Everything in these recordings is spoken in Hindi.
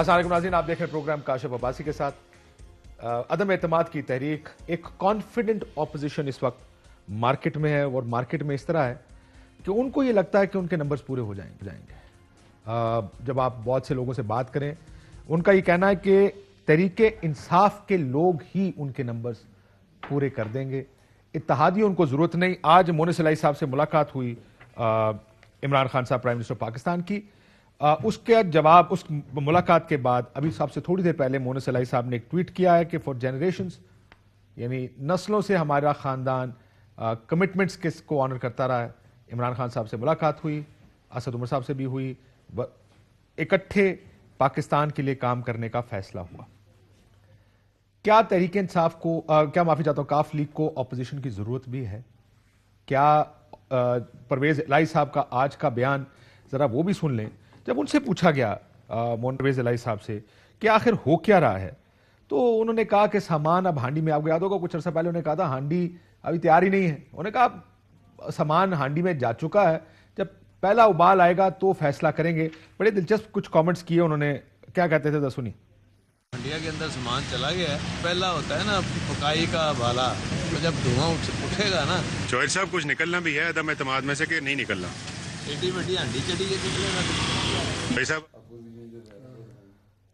असलम नाजीन आप देख रहे प्रोग्राम काशिफ अब्बासी के साथ अदम अतमाद की तहरीक एक कॉन्फिडेंट ऑपोजिशन इस वक्त मार्केट में है और मार्केट में इस तरह है कि उनको ये लगता है कि उनके नंबर्स पूरे हो जाएंगे जाएंगे जब आप बहुत से लोगों से बात करें उनका ये कहना है कि तहरीक इंसाफ के लोग ही उनके नंबर्स पूरे कर देंगे इतहादी उनको ज़रूरत नहीं आज मोन सलाई साहब से मुलाकात हुई इमरान खान साहब प्राइम मिनिस्टर पाकिस्तान की उसके जवाब उस मुलाकात के बाद अभी साहब से थोड़ी देर पहले मोनस अलाई साहब ने एक ट्वीट किया है कि फॉर जनरेशन यानी नस्लों से हमारा खानदान कमिटमेंट्स किस को ऑनर करता रहा है इमरान खान साहब से मुलाकात हुई असद उमर साहब से भी हुई इकट्ठे पाकिस्तान के लिए काम करने का फैसला हुआ क्या तहरीक इंसाफ को आ, क्या माफी चाहता हूँ काफ लीग को अपोजिशन की जरूरत भी है क्या आ, परवेज लाई साहब का आज का बयान जरा वो भी सुन लें जब उनसे पूछा गया मोनवेज अलाई साहब से कि आखिर हो क्या रहा है तो उन्होंने कहा कि सामान अब हांडी में आपको याद होगा कुछ अर्सा पहले उन्होंने कहा था हांडी अभी तैयार ही नहीं है उन्होंने कहा सामान हांडी में जा चुका है जब पहला उबाल आएगा तो फैसला करेंगे बड़े दिलचस्प कुछ कमेंट्स किए उन्होंने क्या कहते थे सुनिए हंडिया के अंदर सामान चला गया है पहला होता है ना पकाई का बाला तो जब धुआं उठेगा ना चौहर साहब कुछ निकलना भी है में से के नहीं निकलना एटी चढ़ी है निकलेगा भाई साहब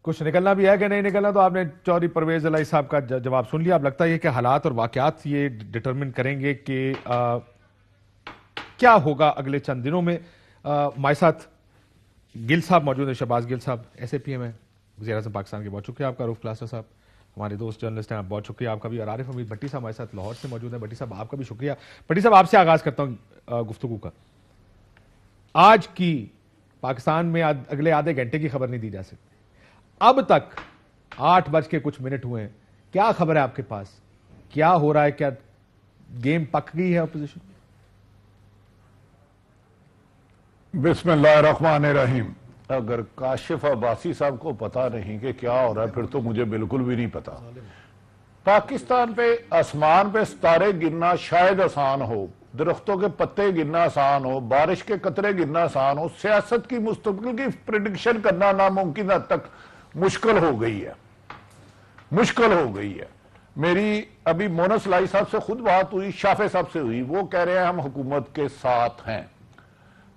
कुछ निकलना भी है कि नहीं निकलना तो आपने चौधरी परवेज अलाई साहब का जवाब सुन लिया आप लगता है कि हालात और वाकत ये डिटरमिन करेंगे कि क्या होगा अगले चंद दिनों में हमारे साथ गिल साहब मौजूद हैं शहबाज गिल साहब एस ए पी एम है वजी अजम पाकिस्तान के बहुत शुक्रिया आपका रूफ क्लासा साहब हमारे दोस्त जर्नलिस्ट हैं आप बहुत शुक्रिया आपका भी और आरिफ अमीर भट्टी साहब हमारे साथ लाहौर से मौजूद हैं भट्टी साहब आपका भी शुक्रिया भट्टी साहब आपसे आगाज करता हूँ गुफ्तु का आज की पाकिस्तान में आद, अगले आधे घंटे की खबर नहीं दी जा सकती अब तक आठ बज के कुछ मिनट हुए हैं क्या खबर है आपके पास क्या हो रहा है क्या गेम पक गई है अपोजिशन बिस्मिल्लाहमान रहीम अगर काशिफ अब्बासी साहब को पता नहीं कि क्या हो रहा है फिर तो मुझे बिल्कुल भी नहीं पता पाकिस्तान पे आसमान पे सितारे गिरना शायद आसान हो दरख्तों के पत्ते गिरना आसान हो बारिश के कतरे गिरना आसान हो सियासत की मुस्तबिल की प्रडिक्शन करना नामुमकिन हद तक मुश्किल हो गई है मुश्किल हो गई है मेरी अभी मोनस लाई साहब से खुद बात हुई शाफे साहब से हुई वो कह रहे हैं हम हुकूमत के साथ हैं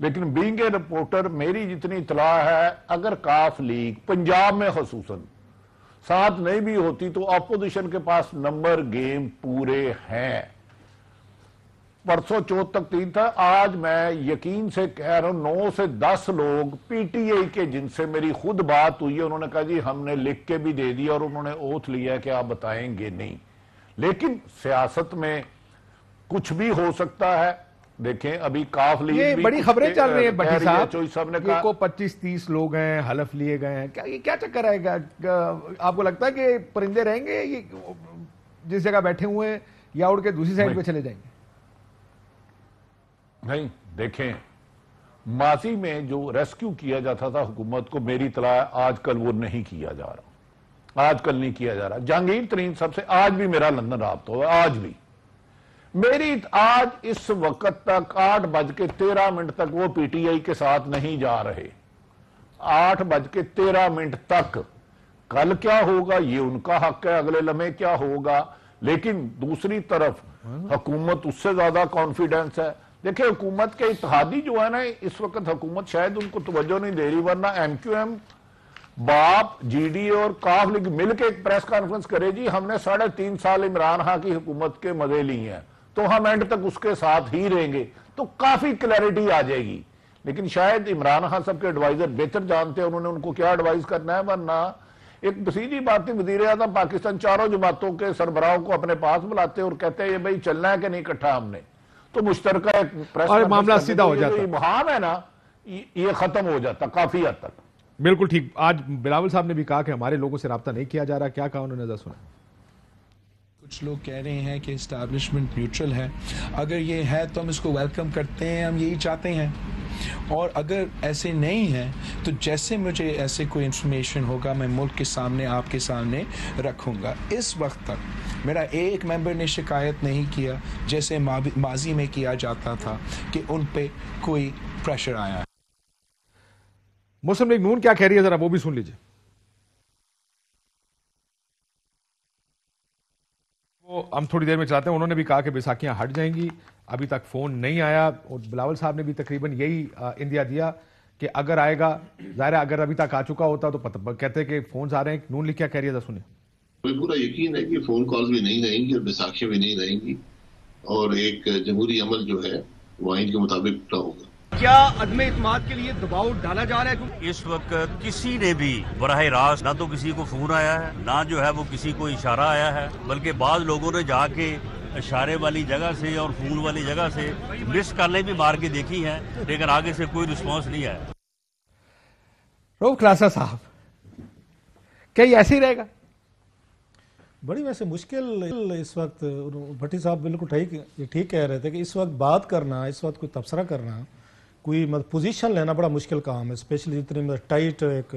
लेकिन बींग ए रिपोर्टर मेरी जितनी इतला है अगर काफ लीग पंजाब में खसूस साथ नहीं भी होती तो अपोजिशन के पास नंबर गेम पूरे हैं परसों चौथ तक तीन था आज मैं यकीन से कह रहा हूं नौ से दस लोग पीटीआई के जिनसे मेरी खुद बात हुई है उन्होंने कहा जी हमने लिख के भी दे दिया और उन्होंने ओथ लिया कि आप बताएंगे नहीं लेकिन सियासत में कुछ भी हो सकता है देखें अभी काफ लिए बड़ी खबरें चल रही है चौबीस साहब ने कहा को 25 लोग हैं हलफ लिए गए हैं क्या ये क्या चक्कर आएगा आपको लगता है कि परिंदे रहेंगे ये जिस जगह बैठे हुए हैं या उड़ के दूसरी साइड पे चले जाएंगे नहीं देखें माजी में जो रेस्क्यू किया जाता था हुकूमत को मेरी तलाह आजकल वो नहीं किया जा रहा आजकल नहीं किया जा रहा जहांगीर तरीन सबसे आज भी मेरा लंदन रहा हुआ आज भी मेरी आज इस वक्त तक आठ बज के तेरह मिनट तक वो पीटीआई के साथ नहीं जा रहे आठ बज के तेरह मिनट तक कल क्या होगा ये उनका हक है अगले लम्हे क्या होगा लेकिन दूसरी तरफ हाँ। हुकूमत उससे ज्यादा कॉन्फिडेंस है देखिए हुकूमत के इतिहादी जो है ना इस वक्त हुकूमत शायद उनको तवज्जो नहीं दे रही वरना M Q M BAP GD और काफ लीग मिलकर एक प्रेस कॉन्फ्रेंस करे जी हमने साढ़े तीन साल इमरान खां की हुकूमत के मजे लिए हैं तो हम एंड तक उसके साथ ही रहेंगे तो काफी क्लैरिटी आ जाएगी लेकिन शायद इमरान खान सबके के एडवाइजर बेहतर जानते हैं उन्होंने उनको क्या एडवाइस करना है वरना एक सीधी बात थी वजीर अजम पाकिस्तान चारों जमातों के सरबराहों को अपने पास बुलाते और कहते हैं ये भाई चलना है कि नहीं इकट्ठा हमने तो मुश्तर प्रेस मामला सीधा हो जाता मुहाम है ना ये खत्म हो जाता काफी हद तक बिल्कुल ठीक आज बिलावल साहब ने भी कहा कि हमारे लोगों से रबता नहीं किया जा रहा क्या कहा उन्होंने सुना कुछ लोग कह रहे हैं कि इस्टाब्लिशमेंट न्यूट्रल है अगर ये है तो हम इसको वेलकम करते हैं हम यही चाहते हैं और अगर ऐसे नहीं है तो जैसे मुझे ऐसे कोई इंफॉर्मेशन होगा मैं मुल्क के सामने आपके सामने रखूंगा इस वक्त तक मेरा एक मेंबर ने शिकायत नहीं किया जैसे माजी में किया जाता था कि उन पर कोई प्रेशर आया मुस्लिम लीग नून क्या कह रही है ज़रा वो भी सुन लीजिए तो हम थोड़ी देर में चलाते हैं उन्होंने भी कहा कि बैसाखियां हट जाएंगी अभी तक फोन नहीं आया और बिलावल साहब ने भी तकरीबन यही इंदिया दिया कि अगर आएगा ज़ाहिर अगर अभी तक आ चुका होता तो पता कहते कि फोन आ रहे हैं नून लिखा कह रही है सुने मुझे पूरा यकीन है कि फोन कॉल भी नहीं रहेंगी और बैसाखियां भी नहीं रहेंगी और एक जमहूरी अमल जो है वो आइन के मुताबिक होगा क्या अदम इतम के लिए दबाव डाला जा रहा है इस वक्त किसी ने भी बरह रास्त ना तो किसी को फोन आया है ना जो है वो किसी को इशारा आया है बल्कि बाद लोगों ने जाके इशारे वाली जगह से और फोन वाली जगह से मिस करने भी मार के देखी है लेकिन आगे से कोई रिस्पॉन्स नहीं आया रोब खलासा साहब क्या ऐसे ही रहेगा बड़ी वैसे मुश्किल इस वक्त भट्टी साहब बिल्कुल ठीक ठीक कह रहे थे कि इस वक्त बात करना इस वक्त कोई तबसरा करना कोई मतलब पोजीशन लेना बड़ा मुश्किल काम है स्पेशली जितनी मतलब टाइट एक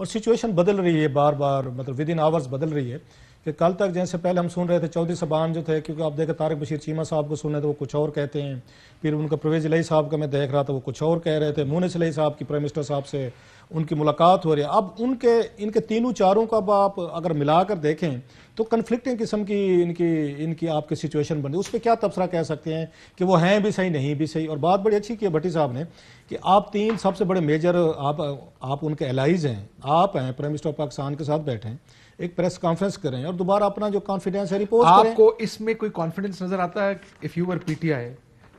और सिचुएशन बदल रही है बार बार मतलब विद इन आवर्स बदल रही है कि कल तक जैसे पहले हम सुन रहे थे चौधरी सबान जो थे क्योंकि आप देखें तारक बशीर चीमा साहब को सुन रहे थे तो वो कुछ और कहते हैं फिर उनका प्रवेज लई साहब का मैं देख रहा था वो कुछ और कह रहे थे मोनिस लई साहब की प्राइम मिनिस्टर साहब से उनकी मुलाकात हो रही है अब उनके इनके तीनों चारों को अब आप अगर मिला कर देखें तो कन्फ्लिक्टिंग किस्म की इनकी इनकी आपकी सिचुएशन बन रही उस पर क्या तबसरा कह सकते हैं कि वो हैं भी सही नहीं भी सही और बात बड़ी अच्छी की है भट्टी साहब ने कि आप तीन सबसे बड़े मेजर आप आप उनके एलाइज हैं आप हैं प्राइम मिनिस्टर ऑफ पाकिस्तान के साथ बैठे हैं एक प्रेस कॉन्फ्रेंस करें और दोबारा अपना जो कॉन्फिडेंस है रिपोर्ट आपको इसमें कोई कॉन्फिडेंस नजर आता है if you are PTI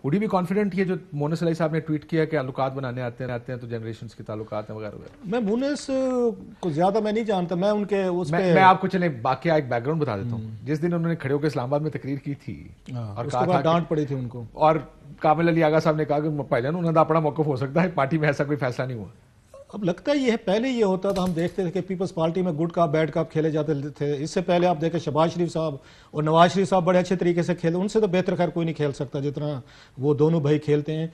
would you भी कॉन्फिडेंट ये जो मोनस अली साहब ने ट्वीट किया कि ताल्लुकात बनाने आते हैं रहते हैं तो जनरेशन के ताल्लुकात हैं वगैरह वगैरह मैं मोनस को ज्यादा मैं नहीं जानता मैं उनके उस मैं, मैं आपको चले बाकी एक बैकग्राउंड बता देता हूँ हम्म। जिस दिन उन्होंने खड़े होकर इस्लामाबाद में तकरीर की थी हाँ, और डांट पड़ी थी उनको और कामिल अली आगा साहब ने कहा कि पहले उन्होंने तो अपना मौकफ हो सकता है पार्टी में ऐसा कोई फैसला नहीं हुआ अब लगता ही है पहले ये होता था हम देखते थे कि पीपल्स पार्टी में गुड काप बैड काप खेले जाते थे इससे पहले आप देखें शबाज शरीफ साहब और नवाज शरीफ साहब बड़े अच्छे तरीके से खेले उनसे तो बेहतर खैर कोई नहीं खेल सकता जितना वो दोनों भाई खेलते हैं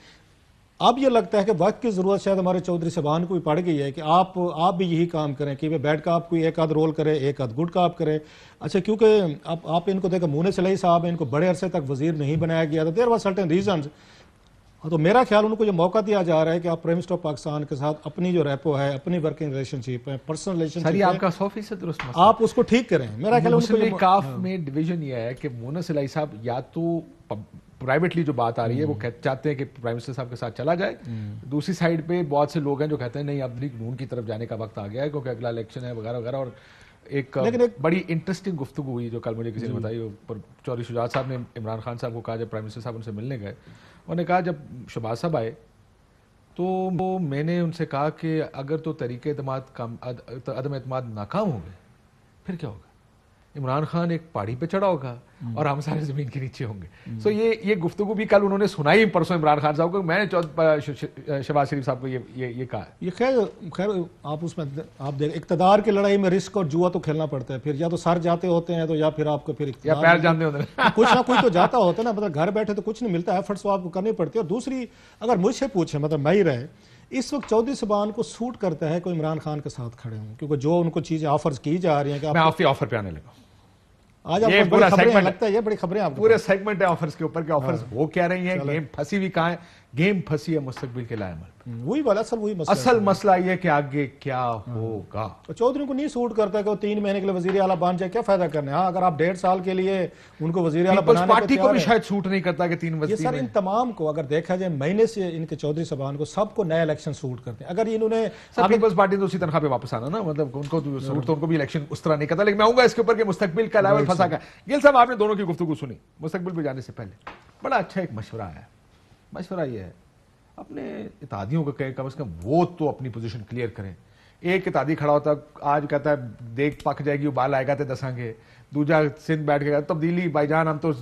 अब ये लगता है कि वक्त की ज़रूरत शायद हमारे चौधरी साहबान को भी पड़ गई है कि आप आप भी यही काम करें कि भाई बैट का आप कोई एक आध रोल करे एक आध गुड का आप करे अच्छा क्योंकि आप आप इनको देखें मोने सलही साहब इनको बड़े अरसे तक वजीर नहीं बनाया गया था देर वर सर्टन रीजन हाँ, तो मेरा ख्याल उनको जो मौका दिया जा रहा है कि आप प्राइम मिनिस्टर पाकिस्तान के साथ अपनी जो रेपो है अपनी वर्किंग रिलेशनशिप है पर्सनल रिलेशनशिप आपका सौ फीसद आप उसको ठीक करें मेरा ख्याल उनको काफ हाँ। में डिवीजन ये है कि मोना सिलाई साहब या तो प्राइवेटली जो बात आ रही है वो हम्म। कह चाहते हैं कि प्राइम मिनिस्टर साहब के साथ चला जाए हम्म। दूसरी साइड पे बहुत से लोग हैं जो कहते हैं नहीं अब लीग नून की तरफ जाने का वक्त आ गया है क्योंकि अगला इलेक्शन है वगैरह वगैरह और एक लेकिन एक बड़ी इंटरेस्टिंग गुफ्तु हुई जो कल मुझे किसी ने बताई पर चौधरी शुजात साहब ने इमरान खान साहब को कहा जब प्राइम मिनिस्टर साहब उनसे मिलने गए उन्होंने कहा जब शहबाज साहब आए तो वो मैंने उनसे कहा कि अगर तो तरीके अदम अदम अतमाद नाकाम हो गए फिर क्या होगा इमरान खान एक पहाड़ी पे चढ़ा होगा हम्म। और हम सारे जमीन के नीचे होंगे सो हम्म। ये ये गुफ्तु भी कल उन्होंने सुनाई परसों इमरान खान साहब को मैंने शहबाज शरीफ साहब को ये ये ये कहा ये खैर खैर आप उसमें आप देख इकतदार की लड़ाई में रिस्क और जुआ तो खेलना पड़ता है फिर या तो सर जाते होते हैं तो या फिर आपको फिर या पैर जानते होते हैं कुछ ना कुछ तो जाता होता है ना मतलब घर बैठे तो कुछ नहीं मिलता एफर्ट्स वो तो आपको करनी पड़ती है और दूसरी अगर मुझसे पूछे मतलब मैं ही रहे इस वक्त चौधरी सुबान को सूट करता है कोई इमरान खान के साथ खड़े हों क्योंकि जो उनको चीज़ें ऑफर्स की जा रही हैं कि आप ऑफर पे आने लगा आज ये पूरा सेगमेंट लगता है ये बड़ी खबरें आपको पूरे सेगमेंट है ऑफर्स के ऊपर के ऑफर्स वो हाँ। क्या रही हैं गेम फंसी हुई कहाँ है गेम फंसी है मुस्तकबिल के लाए वही वाला असल वही मसला असल मसला ये कि आगे क्या होगा तो चौधरी को नहीं सूट करता कि वो तीन महीने के लिए वजीर आला बन जाए क्या फायदा करने हाँ अगर आप डेढ़ साल के लिए उनको वजीर आला बनाने पार्टी को भी शायद सूट नहीं करता कि तीन ये सर इन तमाम को अगर देखा जाए महीने से इनके चौधरी सभान को सबको नया इलेक्शन सूट करते हैं अगर इन्होंने पीपल्स पार्टी तो उसी तनखा पे वापस आना ना मतलब उनको तो हाँ। सूट तो उनको भी इलेक्शन उस तरह नहीं करता लेकिन मैं आऊंगा इसके ऊपर मुस्तबिल का लेवल फंसा का गिल साहब आपने दोनों की गुफ्तु सुनी मुस्तबिल पर जाने से पहले बड़ा अच्छा एक मशुरा है मशुरा यह है अपने इतादियों को कहें कम से कम वो तो अपनी पोजीशन क्लियर करें एक इतादी खड़ा होता आज कहता है देख पक जाएगी उबाल आएगा तो दसांगे दूजा सिंध बैठ गया तब्दीली भाईजान हम तो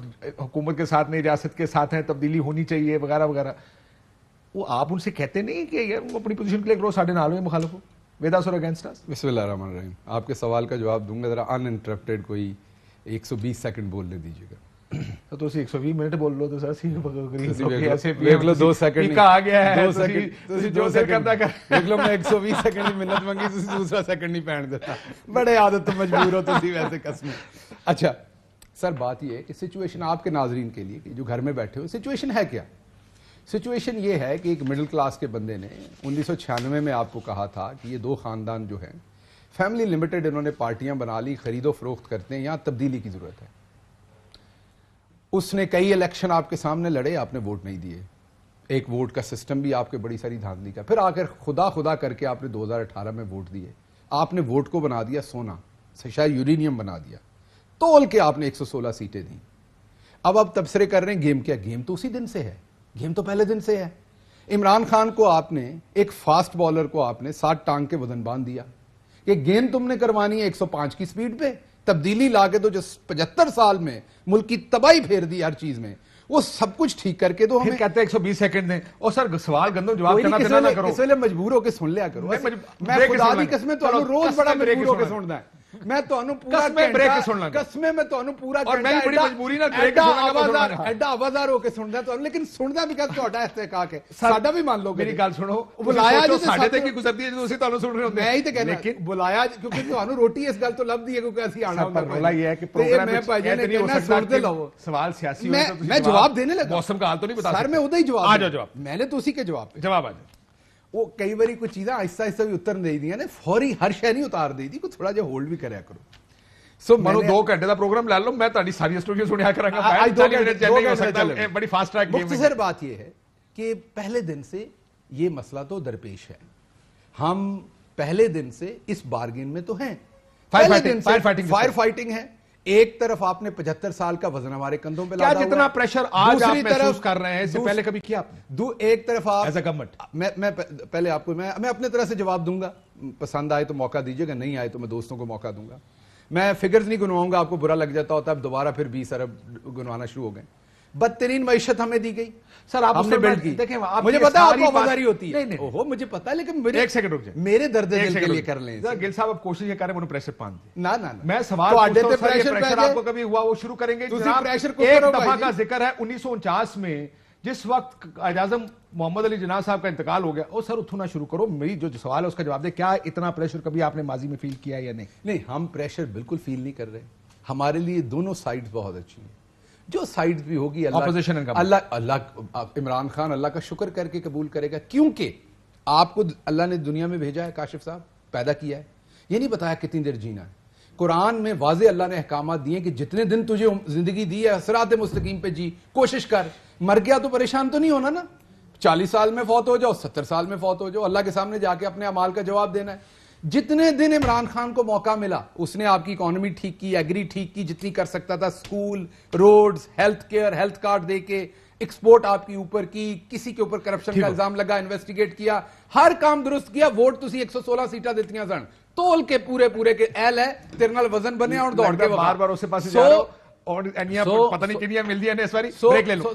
हुकूमत के साथ नहीं रियासत के साथ हैं तब्दीली होनी चाहिए वगैरह वगैरह वो आप उनसे कहते नहीं कि यार वो अपनी पोजीशन क्लियर करो साढ़े नाल में मुखालफ हो वेदास और अगेंस्ट अस बिस्मिल्लाह आपके सवाल का जवाब दूंगा ज़रा अनइंटरप्टेड कोई 120 सेकंड बोलने दीजिएगा तो तो 120 ਮਿੰਟ ਬੋਲੋ ਤਾਂ ਅਸੀਂ ਗਰੀਬ 2 120 अच्छा सर बात है कि सिचुएशन आपके नाजरीन के लिए जो घर में बैठे हो सिचुएशन है क्या सिचुएशन ये है कि एक मिडिल क्लास के बंदे ने उन्नीस में आपको कहा था कि ये दो ख़ानदान जो हैं फैमिली लिमिटेड इन्होंने पार्टियां बना ली खरीदो फरोख्त करते हैं यहाँ तब्दीली की ज़रूरत है उसने कई इलेक्शन आपके सामने लड़े आपने वोट नहीं दिए एक वोट का सिस्टम भी आपके बड़ी सारी धांधली का फिर आकर खुदा खुदा करके आपने 2018 में वोट दिए आपने वोट को बना दिया सोना शायद यूरेनियम बना दिया तोल के आपने 116 सीटें दी अब आप तबसरे कर रहे हैं गेम क्या गेम तो उसी दिन से है गेम तो पहले दिन से है इमरान खान को आपने एक फास्ट बॉलर को आपने सात टांग के वजन बांध दिया कि गेंद तुमने करवानी है 105 की स्पीड पे तब्दीली ला के तो जो पचहत्तर साल में मुल्क की तबाही फेर दी हर चीज में वो सब कुछ ठीक करके दो तो हमें कहते हैं 120 सेकंड दें और सर सवाल गंदो जवाब देना देना ना करो इसलिए मजबूर होकर सुन लिया करो मैं खुदा की कसम तो रोज बड़ा मजबूर होकर सुनना है ਮੈਂ ਤੁਹਾਨੂੰ ਪੂਰਾ ਕਸਮੇ ਬ੍ਰੇਕ ਸੁਣ ਲਾਂਗਾ ਕਸਮੇ ਮੈਂ ਤੁਹਾਨੂੰ ਪੂਰਾ ਔਰ ਮੈਂ ਬੜੀ ਮਜਬੂਰੀ ਨਾਲ ਬ੍ਰੇਕ ਸੁਣਾਂਗਾ ਆਵਾਜ਼ਾਰ ਐਡਾ ਆਵਾਜ਼ਾਰ ਹੋ ਕੇ ਸੁਣਦਾ ਤੁਹਾਨੂੰ ਲੇਕਿਨ ਸੁਣਦਾ ਵੀ ਕਦ ਤੁਹਾਡਾ ਇਸਤੇਕਾਕ ਕੇ ਸਾਡਾ ਵੀ ਮੰਨ ਲਓ ਮੇਰੀ ਗੱਲ ਸੁਣੋ ਬੁਲਾਇਆ ਜੀ ਸਾਡੇ ਤੇ ਕੀ ਗੁਜ਼ਰਦੀ ਹੈ ਜਦੋਂ ਅਸੀਂ ਤੁਹਾਨੂੰ ਸੁਣ ਰਹੇ ਹੁੰਦੇ ਮੈਂ ਹੀ ਤੇ ਕਹਿੰਦਾ ਲੇਕਿਨ ਬੁਲਾਇਆ ਕਿਉਂਕਿ ਤੁਹਾਨੂੰ ਰੋਟੀ ਇਸ ਗੱਲ ਤੋਂ ਲੱਭਦੀ ਹੈ ਕਿਉਂਕਿ ਅਸੀਂ ਆਣਾ ਹੁੰਦਾ ਬੁਲਾਇਆ ਇਹ ਹੈ ਕਿ ਪ੍ਰੋਗਰਾਮ ਵਿੱਚ ਭਾਈ ਜੀ ਨੇ ਕਿੰਨਾ ਸੁਣਦੇ ਲਵੋ ਸਵਾਲ ਸਿਆਸੀ ਹੋਵੇ ਤਾਂ ਤੁਸੀਂ ਮੈਂ ਜਵਾਬ ਦੇਣੇ ਲੱਗਾ ਮੌਸਮ ਦਾ ਹਾਲ ਤੋਂ ਨਹੀਂ ਬਤਾ ਸਰ ਮੈਂ ਉਹਦਾ ਹੀ ਜਵਾਬ ਆ ਜਾਓ ਜਵਾਬ ਮੈਨੇ ਤੁਸੀਂ ਕੇ ਜਵਾਬ ਜਵਾਬ ਆ ਜਾਓ वो कई बार कुछ चीज़ें आहिस्ता आहिस्ता भी उत्तर नहीं दी ने फौरी हर शह नहीं उतार दी कुछ थोड़ा जिहा होल्ड भी कराया करो ਸੋ ਮਨੋ 2 ਘੰਟੇ ਦਾ ਪ੍ਰੋਗਰਾਮ ਲੈ ਲਓ ਮੈਂ ਤੁਹਾਡੀ ਸਾਰੀ ਸਟੋਰੀਆਂ ਸੁਣਿਆ ਕਰਾਂਗਾ ਮੈਂ बड़ी फास्ट ट्रैक सर बात यह है कि पहले दिन से ये मसला तो दरपेश है हम पहले दिन से इस बार्गेन में तो हैं फायर फाइटिंग फायर फाइटिंग है एक तरफ आपने पचहत्तर साल का वजन हमारे कंधों पे लाया जितना प्रेशर आज आप महसूस कर रहे हैं इससे पहले कभी किया दो एक तरफ आप एज गवर्नमेंट मैं मैं पहले आपको मैं मैं अपने तरह से जवाब दूंगा पसंद आए तो मौका दीजिएगा नहीं आए तो मैं दोस्तों को मौका दूंगा मैं फिगर्स नहीं गुनवाऊंगा आपको बुरा लग जाता होता अब दोबारा फिर बीस अरब गुनवाना शुरू हो गए बदतरीन मीशत हमें दी गई सर आप हमने बिल्ड की देखें आप मुझे पता है आपको आवाजारी होती है नहीं नहीं ओहो मुझे पता है लेकिन मेरे एक सेकंड रुक जाए मेरे दर्द दिल के लिए कर लें गिल साहब आप कोशिश ये कर रहे करें प्रेशर पान ना ना मैं सवाल तो प्रेशर तो आपको कभी हुआ वो शुरू करेंगे प्रेशर तो को एक दफा का जिक्र है 1949 में जिस वक्त आजम मोहम्मद अली जना साहब का इंतकाल हो गया ओ सर उठना शुरू करो मेरी जो सवाल है उसका जवाब दे क्या इतना प्रेशर कभी आपने माजी में फील किया या नहीं नहीं हम प्रेशर बिल्कुल फील नहीं कर रहे हमारे लिए दोनों साइड बहुत अच्छी है जो साइड भी होगी अल्लाह अल्लाह अल्ला, इमरान खान अल्लाह का शुक्र करके कबूल करेगा क्योंकि आपको अल्लाह ने दुनिया में भेजा है काशिफ साहब पैदा किया है ये नहीं बताया कितनी देर जीना है कुरान में वाज अल्लाह ने अहकाम दिए कि जितने दिन तुझे जिंदगी दी है असरात मुस्तकीम पे जी कोशिश कर मर गया तो परेशान तो नहीं होना ना चालीस साल में फौत हो जाओ सत्तर साल में फौत हो जाओ अल्लाह के सामने जाके अपने अमाल का जवाब देना है जितने दिन इमरान खान को मौका मिला उसने आपकी इकोनॉमी ठीक की एग्री ठीक की जितनी कर सकता था school roads health care health card दे के एक्सपोर्ट आपकी ऊपर की किसी के ऊपर करप्शन का इल्जाम लगा इन्वेस्टिगेट किया हर काम दुरुस्त किया वोट सौ सोलह सीटा देती सन तोल के पूरे पूरे के एल है तेरे वजन बने और दौड़ के बार बार उसके पास ਔਰ ਐਨੀਆਂ ਪਤਾ ਨਹੀਂ ਕਿੰਨੀਆਂ ਮਿਲਦੀਆਂ ਨੇ ਇਸ ਵਾਰੀ ਬ੍ਰੇਕ ਲੈ ਲਓ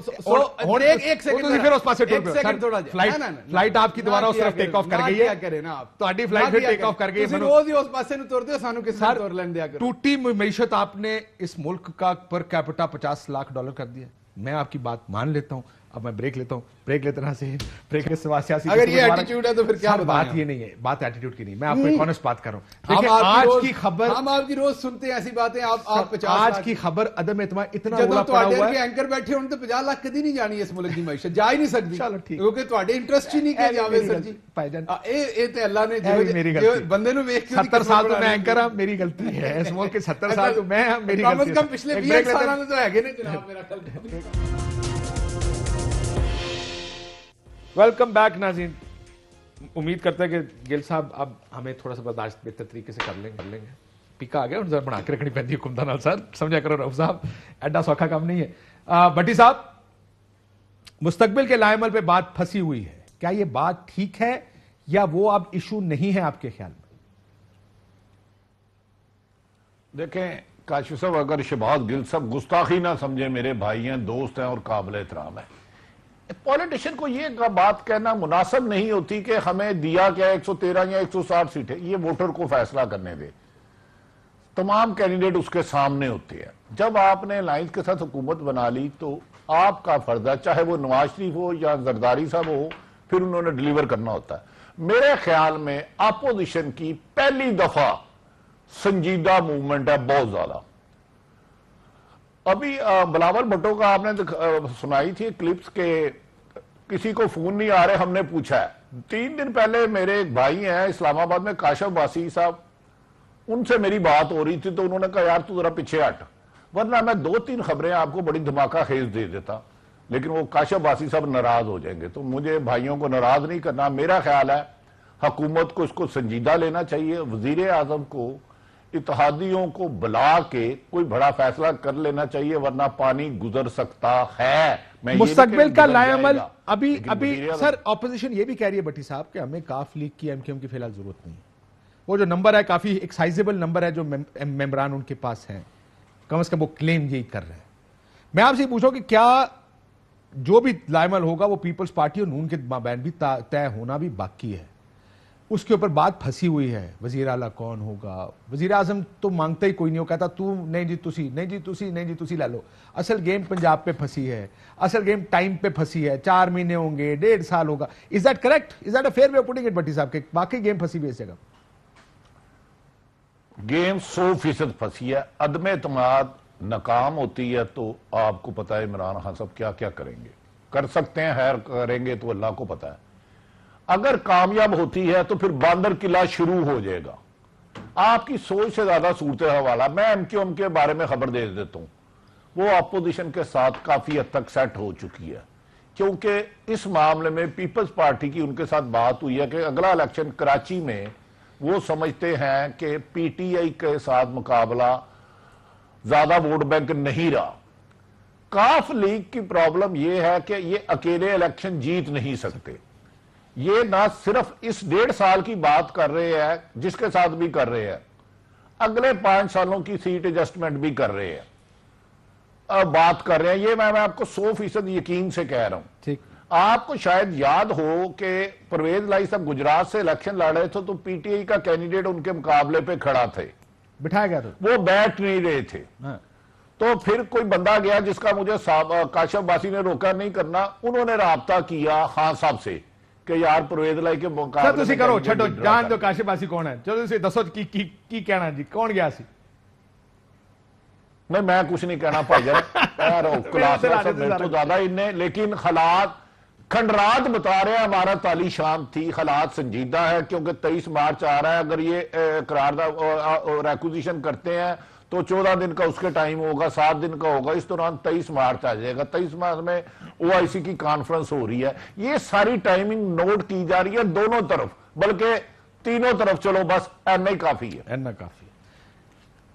ਹੁਣ ਇੱਕ ਇੱਕ ਸੈਕਿੰਡ ਤੁਸੀਂ ਫਿਰ ਉਸ ਪਾਸੇ ਟੁਰ ਪਏ ਸਰ ਥੋੜਾ ਜਿਹਾ ਫਲਾਈਟ ਫਲਾਈਟ ਆਪਕੀ ਦੁਬਾਰਾ ਉਸ ਤਰਫ ਟੇਕ ਆਫ ਕਰ ਗਈ ਹੈ ਕਰੇ ਨਾ ਆਪ ਤੁਹਾਡੀ ਫਲਾਈਟ ਫਿਰ ਟੇਕ ਆਫ ਕਰ ਗਈ ਹੈ ਮੈਨੂੰ ਰੋਜ਼ ਹੀ ਉਸ ਪਾਸੇ ਨੂੰ ਤੁਰਦੇ ਹੋ ਸਾਨੂੰ ਕਿਸੇ ਨੂੰ ਤੁਰ ਲੈਣ ਦਿਆ ਕਰੋ ਟੂਟੀ ਮਈਸ਼ਤ ਆਪਨੇ ਇਸ ਮੁਲਕ ਕਾ ਪਰ ਕੈਪੀਟਾ 50 लाख डॉलर कर दिया मैं आपकी ਬਾਤ ਮੰਨ ਲੇਤਾ हूं अब मैं ब्रेक लेता हूँ ब्रेक लेते ना से ब्रेक के से अगर ये एटीट्यूड है तो फिर क्या बात ये नहीं है बात एटीट्यूड की नहीं मैं आपको एक ऑनेस्ट हम्म। बात कर रहा हूँ आज की खबर हम आपकी रोज सुनते हैं ऐसी बातें आप आप आज की खबर अदम इतमान इतना जब पड़ा हुआ है एंकर बैठे होने तो पचास लाख कभी नहीं जानी इस मुल्क की मैशत जा ही नहीं सकती चलो ठीक क्योंकि ਤੁਹਾਡੇ इंटरेस्ट ही नहीं ਕਿ जावे सर जी ਭਾਈਜਾਨ ਇਹ ਇਹ ਤੇ ਅੱਲਾ ਨੇ ਜਿਵੇਂ ਬੰਦੇ बंदे ने ਕੇ के सत्तर साल तो मैं एंकर ਮੇਰੀ मेरी गलती है इस मुल्क के सत्तर साल तो मैं ਮੇਰੀ ਗਲਤੀ ਹੈ ਕਮ ਸੇ ਕਮ ਪਿਛਲੇ 20 ਸਾਲਾਂ ਤੋਂ ਹੈਗੇ वेलकम बैक नाजीन उम्मीद करते हैं कि गिल साहब अब हमें थोड़ा सा बर्दाश्त बेहतर तरीके से कर लेंगे कर लेंगे पीका आ गया जरा बना के रखनी पैंती हुकुमदा नाल सर समझा करो रऊफ साहब एडा सौखा काम नहीं है आ, भट्टी साहब मुस्तबिल के लायमल पे बात फंसी हुई है क्या ये बात ठीक है या वो अब इशू नहीं है आपके ख्याल में देखें काशिफ साहब अगर शबाज गिल साहब गुस्ताखी ना समझे मेरे भाई हैं दोस्त हैं और काबिल एहतराम है पॉलिटिशियन को ये बात कहना मुनासिब नहीं होती कि हमें दिया क्या 113 या 160 सीटें ये वोटर को फैसला करने दे तमाम कैंडिडेट उसके सामने होते हैं जब आपने अलायंस के साथ हुकूमत बना ली तो आपका फर्ज है चाहे वो नवाज शरीफ हो या जरदारी साहब हो फिर उन्होंने डिलीवर करना होता है मेरे ख्याल में अपोजिशन की पहली दफा संजीदा मूवमेंट है बहुत ज्यादा अभी बलावल भट्टो का आपने सुनाई थी क्लिप्स के किसी को फोन नहीं आ रहे हमने पूछा है तीन दिन पहले मेरे एक भाई हैं इस्लामाबाद में काशव बासी साहब उनसे मेरी बात हो रही थी तो उन्होंने कहा यार तू जरा पीछे हट वरना मैं दो तीन खबरें आपको बड़ी धमाका खेज दे देता लेकिन वो काशव बासी साहब नाराज हो जाएंगे तो मुझे भाइयों को नाराज नहीं करना मेरा ख्याल है हकूमत को इसको संजीदा लेना चाहिए वजीर आजम को इतिहादियों को बुला के कोई बड़ा फैसला कर लेना चाहिए वरना पानी गुजर सकता है मैं मुस्तकबिल का लायामल अभी अभी सर ऑपोजिशन ये भी कह रही है बटी साहब कि हमें काफ लीग की एमकेएम की फिलहाल जरूरत नहीं वो जो नंबर है काफी एक साइजेबल नंबर है जो मेम्बरान उनके पास है कम से कम वो क्लेम यही कर रहे हैं मैं आपसे पूछूं कि क्या जो भी लायमल होगा वो पीपल्स पार्टी और नून के माबैन भी तय होना भी बाकी है उसके ऊपर बात फंसी हुई है वजीर अला कौन होगा वजीर आजम तो मांगता ही कोई नहीं हो कहता तू नहीं जी तुसी नहीं जी तुसी नहीं जी तुसी ला लो असल गेम पंजाब पे फंसी है असल गेम टाइम पे फंसी है चार महीने होंगे डेढ़ साल होगा is that correct is that a fair way of putting it Bhatti साहब के बाकी गेम फंसी हुई इस जगह गेम सौ फीसद फंसी है अदम अतमाद नाकाम होती है तो आपको पता है इमरान खान साहब क्या क्या करेंगे कर सकते हैं हैर करेंगे तो अल्लाह को पता है अगर कामयाब होती है तो फिर बांदर किला शुरू हो जाएगा आपकी सोच से ज्यादा सूरत हवाला मैं एम क्यू एम के बारे में खबर दे देता हूं वो अपोजिशन के साथ काफी हद तक सेट हो चुकी है क्योंकि इस मामले में पीपल्स पार्टी की उनके साथ बात हुई है कि अगला इलेक्शन कराची में वो समझते हैं कि पीटीआई के साथ मुकाबला ज्यादा वोट बैंक नहीं रहा काफ लीग की प्रॉब्लम यह है कि ये अकेले इलेक्शन जीत नहीं सकते ये ना सिर्फ इस डेढ़ साल की बात कर रहे हैं जिसके साथ भी कर रहे हैं अगले पांच सालों की सीट एडजस्टमेंट भी कर रहे हैं अब बात कर रहे हैं ये मैं, मैं आपको सौ फीसद यकीन से कह रहा हूं ठीक आपको शायद याद हो कि परवेज लाई साहब गुजरात से इलेक्शन लड़ रहे थे तो पीटीआई का कैंडिडेट उनके मुकाबले पे खड़ा थे बिठाया गया था वो बैठ नहीं रहे थे हाँ। तो फिर कोई बंदा गया जिसका मुझे काश्यप बासी ने रोका नहीं करना उन्होंने रहा किया खान साहब से ਕਿ ਯਾਰ ਪ੍ਰਵੇਦ ਲਈ ਕੇ ਮੁਕਾਬਲੇ ਸਰ ਤੁਸੀਂ ਕਰੋ ਛੱਡੋ ਜਾਣ ਦਿਓ ਕਾਸ਼ੇਪਾਸੀ ਕੌਣ ਹੈ ਚਲੋ ਤੁਸੀਂ ਦੱਸੋ ਕੀ ਕੀ ਕੀ ਕਹਿਣਾ ਜੀ ਕੌਣ ਗਿਆ ਸੀ नहीं मैं कुछ नहीं कहना भाईजन तो ज्यादा इनने लेकिन हालात खंडरात बता रहे हमारा ताली शाम थी हालात संजीदा है क्योंकि तेईस मार्च आ रहा है अगर ये करारदा रेकुजिशन करते हैं तो चौदह दिन का उसके टाइम होगा सात दिन का होगा इस दौरान तेईस मार्च आ जाएगा तेईस मार्च में ओआईसी की कॉन्फ्रेंस हो रही है ये सारी टाइमिंग नोट की जा रही है दोनों तरफ बल्कि तीनों तरफ चलो बस एन ए काफी है एनआई काफी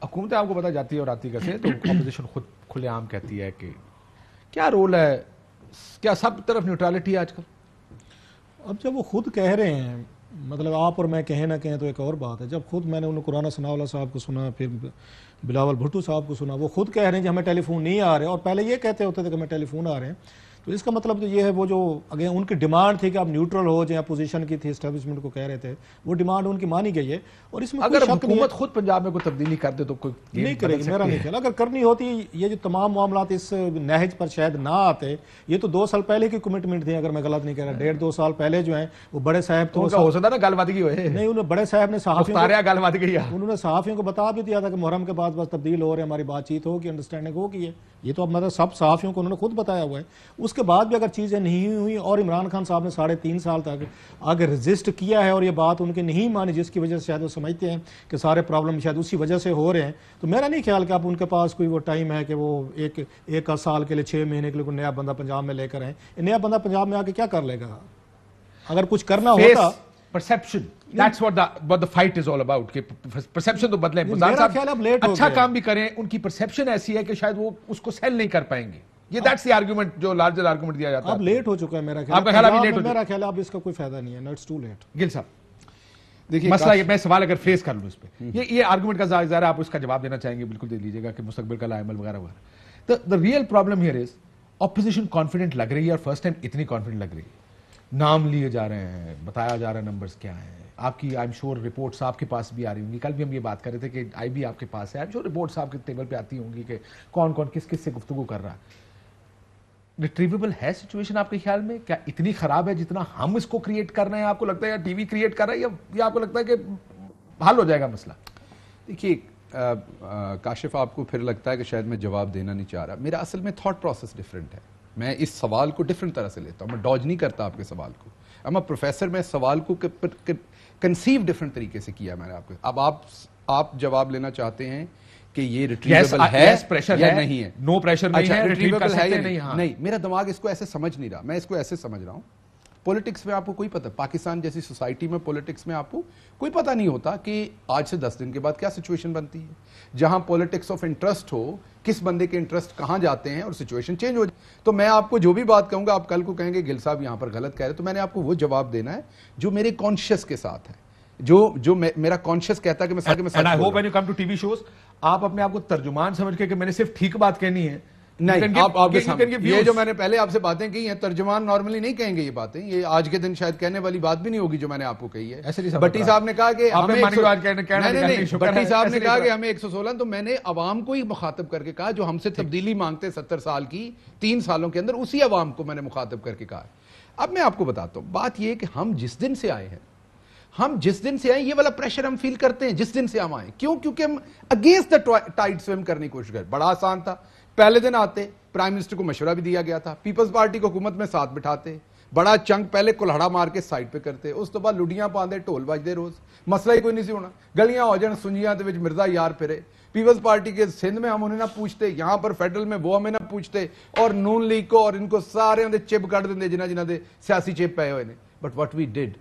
हुकूमतें आपको पता जाती है और आती कैसे तो अपोजिशन खुद खुलेआम कहती है कि क्या रोल है क्या सब तरफ न्यूट्रलिटी है आजकल अब जब वो खुद कह रहे हैं मतलब आप और मैं कहें ना कहें तो एक और बात है जब खुद मैंने उन्होंने कुराना सनाउल्ला साहब को सुना फिर बिलावल भुट्टू साहब को सुना वो खुद कह रहे हैं कि हमें टेलीफोन नहीं आ रहे और पहले ये कहते होते थे कि हमें टेलीफोन आ रहे हैं तो इसका मतलब तो ये है वो जो अगेन उनकी डिमांड थी कि आप न्यूट्रल हो जाए अपोजिशन की थी स्टेब्लिशमेंट को कह रहे थे वो डिमांड उनकी मानी गई है और इसमें अगर हुकूमत खुद पंजाब में कोई तब्दीली कर दे तो कोई नहीं करेगी मेरा नहीं ख्याल अगर करनी होती ये जो तमाम मामला इस नहज पर शायद ना आते ये तो दो साल पहले की कमिटमेंट थी अगर मैं गलत नहीं कह रहा डेढ़ दो साल पहले जो है वो बड़े साहब तो हो सकता ना गलबात की नहीं उन्होंने बड़े साहब ने उन्होंने सहाफियों को बता भी दिया था कि मुहरम के बाद बस तब्दील हो रहे हमारी बातचीत हो कि अंडरस्टैंडिंग हो कि ये तो अब मतलब सब सहाफियों को उन्होंने खुद बताया हुआ है उस उसके बाद भी अगर चीज़ें नहीं हुई और इमरान खान साहब ने साढ़े तीन साल तक अगर रजिस्ट किया है और ये बात उनके नहीं मानी जिसकी वजह से शायद वो समझते हैं कि सारे प्रॉब्लम शायद उसी वजह से हो रहे हैं तो मेरा नहीं ख्याल कि आप उनके पास कोई वो टाइम है कि वो एक एक साल के लिए छः महीने के लिए कोई नया बंदा पंजाब में लेकर आए नया बंदा पंजाब में आके क्या कर लेगा अगर कुछ करना होता perception that's what the what the fight is all about कि परसेप्शन तो बदले अच्छा काम भी करें उनकी perception ऐसी है कि शायद वो उसको sell नहीं कर पाएंगे ये दैट्स द आर्गुमेंट जो लार्जर आर्गुमेंट दिया जाता है अब लेट हो चुका है मेरा ख्याल आपका ख्याल अभी लेट हो मेरा ख्याल अब इसका कोई फायदा नहीं है नॉट टू लेट गिल साहब देखिए मसला ये मैं सवाल अगर फेस कर लूं इस पे हम्म। ये ये आर्गुमेंट का ज़ाहिर आप उसका जवाब देना चाहेंगे बिल्कुल दे लीजिएगा कि मुस्तकबिल का लाइमल वगैरह वगैरह तो the real problem here is opposition confident लग रही है और फर्स्ट टाइम इतनी कॉन्फिडेंट लग रही है नाम लिए जा रहे हैं बताया जा रहा है नंबर्स क्या हैं आपकी आई एम श्योर रिपोर्ट्स आपके पास भी आ रही होंगी कल भी हम ये बात कर रहे थे कि आई भी आपके पास है आई एम श्योर रिपोर्ट्स आपके टेबल पे आती होंगी कि कौन कौन किस किस से गुफ्तु कर रहा है रिट्रीवेबल है सिचुएशन आपके ख्याल में क्या इतनी खराब है जितना हम इसको क्रिएट कर रहे हैं आपको लगता है या टीवी क्रिएट कर रहा है या, या आपको लगता है कि हल हो जाएगा मसला देखिए काशिफ आपको फिर लगता है कि शायद मैं जवाब देना नहीं चाह रहा मेरा असल में थॉट प्रोसेस डिफरेंट है मैं इस सवाल को डिफरेंट तरह से लेता हूँ मैं डॉज नहीं करता आपके सवाल को अमा प्रोफेसर मैं सवाल को कंसीव डिफरेंट तरीके से किया मैंने आपको अब आप आप जवाब लेना चाहते हैं कि ये रिट्रीवेबल yes, uh, है yes, प्रेशर या है नहीं है नो no प्रेशर नहीं अच्छा, है रिट्रीवेबल है या नहीं हाँ। नहीं मेरा दिमाग इसको ऐसे समझ नहीं रहा मैं इसको ऐसे समझ रहा हूं पॉलिटिक्स में आपको कोई पता पाकिस्तान जैसी सोसाइटी में पॉलिटिक्स में आपको कोई पता नहीं होता कि आज से दस दिन के बाद क्या सिचुएशन बनती है जहां पॉलिटिक्स ऑफ इंटरेस्ट हो किस बंदे के इंटरेस्ट कहां जाते हैं और सिचुएशन चेंज हो जाए तो मैं आपको जो भी बात कहूंगा आप कल को कहेंगे गिल साहब यहां पर गलत कह रहे तो मैंने आपको वो जवाब देना है जो मेरे कॉन्शियस के साथ है जो जो मे, मेरा कॉन्शियस कहता है कि मैं सच में सच I hope when you come to TV shows आप अपने आप को तर्जुमान समझ के कि मैंने सिर्फ ठीक बात कहनी है नहीं आप आपके सामने ये जो मैंने पहले आपसे बातें की हैं तर्जुमान नॉर्मली नहीं कहेंगे ये बातें ये आज के दिन शायद कहने वाली बात भी नहीं होगी जो मैंने आपको कही है ऐसे भट्टी साहब ने कहा कि हमें भट्टी साहब ने कहा कि हमें एक तो मैंने आवाम को ही मुखातब करके कहा जो हमसे तब्दीली मांगते सत्तर साल की तीन सालों के अंदर उसी आवाम को मैंने मुखातब करके कहा अब मैं आपको बताता हूँ बात यह कि हम जिस दिन से आए हैं हम जिस दिन से आए ये वाला प्रेशर हम फील करते हैं जिस दिन से हम आए क्यों क्योंकि हम अगेंस्ट द टाइट स्विम करने की कोशिश करें बड़ा आसान था पहले दिन आते प्राइम मिनिस्टर को मशवरा भी दिया गया था पीपल्स पार्टी को हुकूमत में साथ बिठाते बड़ा चंक पहले कुल्हाड़ा मार के साइड पे करते उस तो बाद लुडियां पाते ढोल बजते रोज मसला ही कोई नहीं सी होना गलियां हो जाए सुंजियां मिर्जा यार फिरे पीपल्स पार्टी के सिंध में हम उन्हें ना पूछते यहां पर फेडरल में वो हमें ना पूछते और नून लीग को और इनको सारे चिप कट देंगे जिन्हें जिन्हें सियासी चिप पे हुए हैं but what we did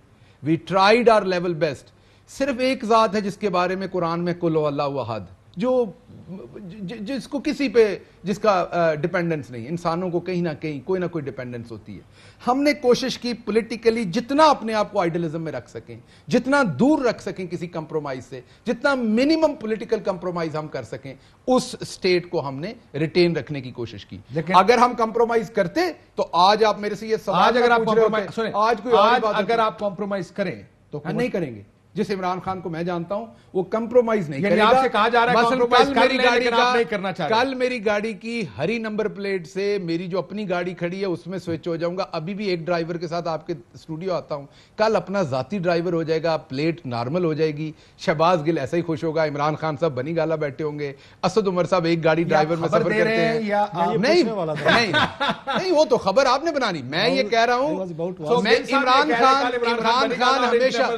we tried our level best सिर्फ एक ज़ात है जिसके बारे में कुरान में कुल अल्लाह हद जो ज, जिसको किसी पे जिसका डिपेंडेंस नहीं इंसानों को कहीं ना कहीं कोई ना कोई डिपेंडेंस होती है हमने कोशिश की पॉलिटिकली जितना अपने आप को आइडियलिज्म में रख सकें जितना दूर रख सकें किसी कंप्रोमाइज से जितना मिनिमम पॉलिटिकल कंप्रोमाइज हम कर सकें उस स्टेट को हमने रिटेन रखने की कोशिश की अगर हम कंप्रोमाइज करते तो आज आप मेरे से यह सवाल आज अगर आप आज कोई आज अगर आप कॉम्प्रोमाइज करें तो नहीं करेंगे जिस इमरान खान को मैं जानता हूं वो कंप्रोमाइज नहीं करेगा आपसे कहा जा रहा है कल मेरी गाड़ी का नहीं करना चाह कल मेरी गाड़ी की हरी नंबर प्लेट से मेरी जो अपनी गाड़ी खड़ी है उसमें स्विच हो जाऊंगा अभी भी एक ड्राइवर के साथ आपके स्टूडियो आता हूं कल अपना जाति ड्राइवर हो जाएगा प्लेट नॉर्मल हो जाएगी शहबाज गिल ऐसा ही खुश होगा इमरान खान साहब बनी गाला बैठे होंगे असद उमर साहब एक गाड़ी ड्राइवर में सफर करते हैं नहीं नहीं वो तो खबर आपने बनानी मैं ये कह रहा हूं इमरान खान इमरान खान हमेशा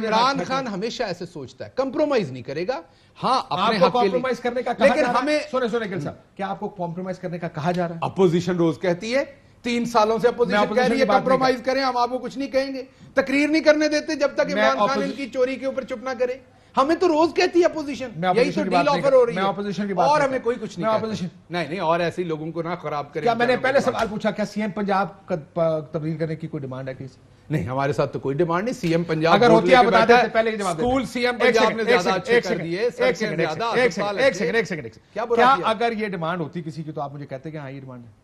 इमरान इमरान खान हमेशा ऐसे सोचता है कंप्रोमाइज नहीं करेगा हाँ अपने हक कॉम्प्रोमाइज करने का लेकिन हमें सोने सोने के साथ क्या आपको कॉम्प्रोमाइज करने का कहा जा रहा है अपोजिशन रोज कहती है तीन सालों से अपोजिशन कह रही है कॉम्प्रोमाइज करें हम आपको कुछ नहीं कहेंगे तकरीर नहीं करने देते जब तक इमरान खान इनकी चोरी के ऊपर चुप ना करे हमें तो रोज कहती है अपोजिशन यही तो डील ऑफर हो रही है अपोजिशन की बात और हमें कोई कुछ नहीं अपोजिशन नहीं नहीं और ऐसे ही लोगों को ना खराब करें क्या मैंने पहले सवाल पूछा क्या सीएम पंजाब का तब्दील करने की कोई डिमांड है किसी नहीं हमारे साथ तो कोई डिमांड नहीं सीएम पंजाब अगर होती है बताते हैं पहले जवाब स्कूल सीएम पंजाब ने ज्यादा अच्छे कर दिए एक सेकंड एक सेकंड एक सेकंड अच्छा एक सेकंड क्या क्या अगर ये डिमांड होती किसी की तो आप मुझे कहते कि हाँ ये डिमांड है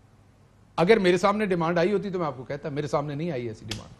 अगर मेरे सामने डिमांड आई होती तो मैं आपको कहता मेरे सामने नहीं आई ऐसी डिमांड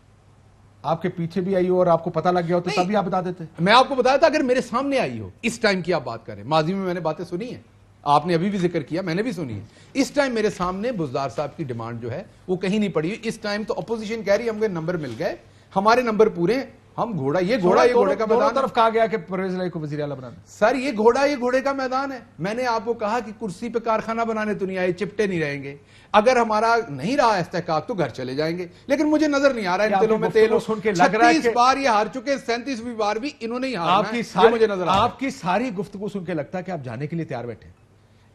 आपके पीछे भी आई हो और आपको पता लग गया हो तो तभी आप बता देते मैं आपको बताया था अगर मेरे सामने आई हो इस टाइम की आप बात करें माजी में मैंने बातें सुनी है आपने अभी भी जिक्र किया मैंने भी सुनी है इस टाइम मेरे सामने बुजदार साहब की डिमांड जो है वो कहीं नहीं पड़ी इस टाइम तो अपोजिशन कह रही है हमें नंबर मिल गए हमारे नंबर पूरे हम घोड़ा ये घोड़ा ये घोड़े का मैदान तरफ कहा गया कि परवेज लाई को वजीर बना सर ये घोड़ा ये घोड़े का मैदान है मैंने आपको कहा कि कुर्सी पे कारखाना बनाने तो नहीं आए चिपटे नहीं रहेंगे अगर हमारा नहीं रहा एहतकाक तो घर चले जाएंगे लेकिन मुझे नजर नहीं आ रहा है तेलों में तेल सुन के लग रहा है बार ये हार चुके सैंतीसवीं बार भी इन्होंने ही मुझे नजर आपकी सारी गुफ्तु सुन के लगता है कि आप जाने के लिए तैयार बैठे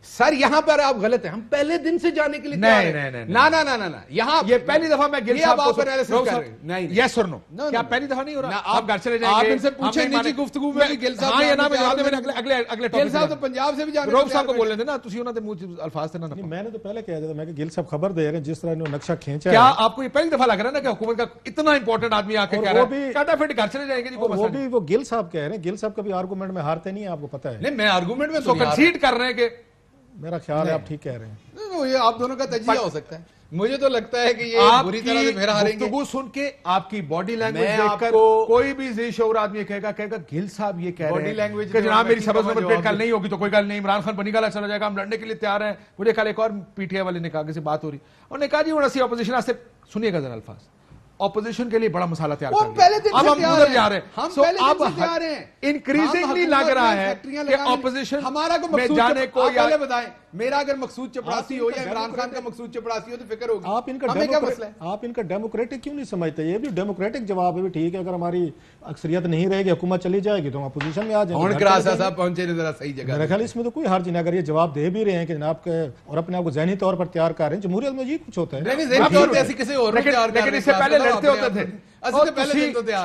सर यहां पर आप गलत है हम पहले दिन से जाने के लिए नहीं नहीं नहीं ना ना ना ना ना यहां ये पहली दफा मैं गिल साहब आप एनालिसिस कर रहे हैं नहीं यस और नो क्या पहली दफा नहीं हो रहा आप घर चले जाएंगे आप इनसे पूछे निजी गुफ्तगू में गिल साहब हां या ना मैं जवाब दे अगले अगले अगले टॉपिक गिल साहब तो पंजाब से भी जाने रोब साहब को बोल रहे थे ना तुसी उन्होंने मुंह अल्फाज से ना नहीं मैंने तो पहले कह दिया था मैं कि गिल साहब खबर दे रहे हैं जिस तरह इन्होंने नक्शा खींचा है क्या आपको ये पहली दफा लग रहा है ना कि हुकूमत का इतना इंपॉर्टेंट आदमी आके कह रहा है फटाफट घर चले जाएंगे जी वो भी वो गिल साहब कह रहे हैं गिल साहब कभी आर्गुमेंट में हारते नहीं है आपको पता है नहीं मैं आर्गुमेंट में तो कंसीड तो कर रहे हैं कि मेरा ख्याल है आप ठीक कह रहे हैं वो ये आप दोनों का तजिया हो सकता है मुझे तो लगता है कि ये बुरी तरह से मेरा हारेंगे सुन के आपकी बॉडी लैंग्वेज देखकर कोई भी जी शोर आदमी कहेगा कहेगा गिल साहब ये कह बॉडी लैंग्वेज जनाब मेरी समझ में बैठ कल नहीं होगी तो कोई गल नहीं इमरान खान बनी गला चला जाएगा हम लड़ने के लिए तैयार हैं मुझे कल एक और पीटीआई वाले ने कहा किसी बात हो रही उन्होंने कहा जी हूँ असं अपोजिशन सुनिएगा जरा अल्फाज ऑपोजिशन के लिए बड़ा मसाला तैयार कर पहले दिन अब हम उधर जा रहे हैं हम पहले अब तैयार हैं इंक्रीजिंगली लग रहा है कि ऑपोजिशन हमारा को जाने को या बताएं मेरा अगर मकसूद चपरासी हो या इमरान खान का मकसूद चपरासी हो तो फिक्र होगी आप इनका हमें क्या मसला है आप इनका डेमोक्रेटिक क्यों नहीं समझते ये भी डेमोक्रेटिक जवाब है ठीक है अगर हमारी अक्सरियत नहीं रहेगी हुकूमत चली जाएगी तो हम अपोजिशन में आ जाएंगे पहुंचे ख्याल इसमें तो कोई हर्ज नहीं अगर ये जवाब दे भी रहे हैं कि जनाब के और अपने आप को जहनी तौर पर तैयार कर रहे हैं जमहूरियत में ये कुछ होता है पहले लड़ते होते थे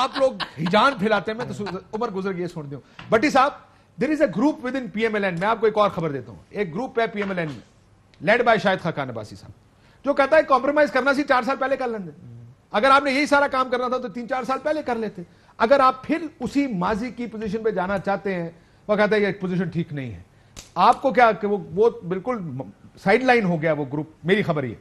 आप लोग हिजान फैलाते हैं मैं तो उम्र गुजर गई सुन दो बटी साहब there is a group within PMLN मैं आपको एक और खबर देता हूं एक ग्रुप है पीएमएलएन में लेड बाय शायद खाकान अब्बासी साहब जो कहता है कॉम्प्रोमाइज करना सी चार साल पहले कर लेते अगर आपने यही सारा काम करना था तो तीन चार साल पहले कर लेते अगर आप फिर उसी माजी की पोजीशन पे जाना चाहते हैं वह कहता है कि पोजीशन ठीक नहीं है आपको क्या कि वो वो बिल्कुल साइडलाइन हो गया वो ग्रुप मेरी खबर ये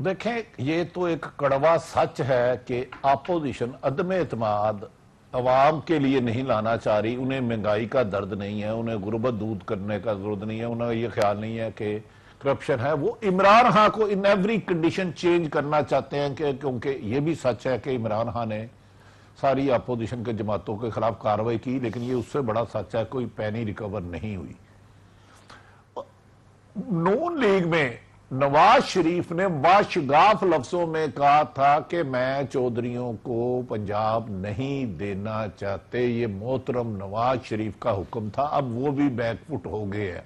देखें ये तो एक कड़वा सच है कि अपोजिशन अदम एतमाद अवाम के लिए नहीं लाना चाह रही उन्हें महंगाई का दर्द नहीं है उन्हें गुर्बत दूध करने का जरूरत नहीं है उन्हें यह ख्याल नहीं है कि करप्शन है वो इमरान खां को इन एवरी कंडीशन चेंज करना चाहते हैं कि क्योंकि ये भी सच है कि इमरान खान ने सारी अपोजिशन के जमातों के खिलाफ कार्रवाई की लेकिन ये उससे बड़ा सच है कोई पैनी रिकवर नहीं हुई नून लीग में नवाज शरीफ ने बाशगाफ लफ्जों में कहा था कि मैं चौधरीों को पंजाब नहीं देना चाहते ये मोहतरम नवाज शरीफ का हुक्म था अब वो भी बैकफुट हो गए हैं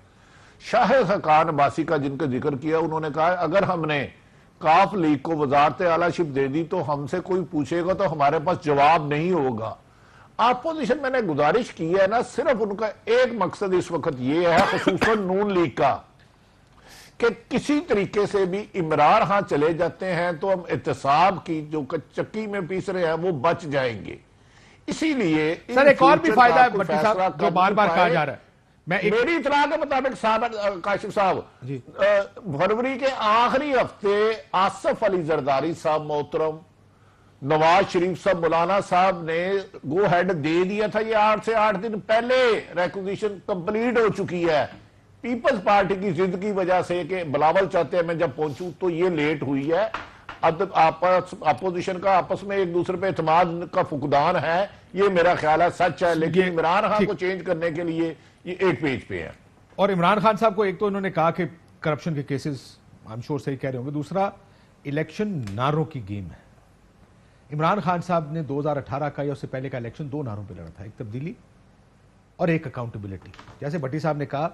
शाह हकान बासी का जिनका जिक्र किया उन्होंने कहा अगर हमने काफ लीग को वजारत आलाशिप दे दी तो हमसे कोई पूछेगा तो हमारे पास जवाब नहीं होगा अपोजिशन मैंने गुजारिश की है ना सिर्फ उनका एक मकसद इस वक्त ये है खूस नून लीग का कि किसी तरीके से भी इमरान खां चले जाते हैं तो हम एहतसाब की जो चक्की में पीस रहे हैं वो बच जाएंगे इसीलिए सर एक और भी फायदा है जो बार बार कहा जा रहा है मैं मेरी इतना के मुताबिक काशिफ साहब फरवरी के आखिरी हफ्ते आसफ अली जरदारी साहब मोहतरम नवाज शरीफ साहब मौलाना साहब ने गो हेड दे दिया था ये आठ से आठ दिन पहले रेकोगेशन कंप्लीट हो चुकी है पीपल्स पार्टी की जिद की वजह से कि बलावल चौथे में जब पहुंचू तो ये लेट हुई है अब आपस अपोजिशन का आपस में एक दूसरे पे इतमाद का फुकदान है ये मेरा ख्याल है सच है लेकिन इमरान खान को चेंज करने के लिए ये एक पेज पे है और इमरान खान साहब को एक तो इन्होंने कहा कि करप्शन के केसेस आई एम श्योर सही कह रहे होंगे दूसरा इलेक्शन नारों की गेम है इमरान खान साहब ने 2018 का या उससे पहले का इलेक्शन दो नारों पे लड़ा था एक तब्दीली और एक अकाउंटेबिलिटी जैसे भट्टी साहब ने कहा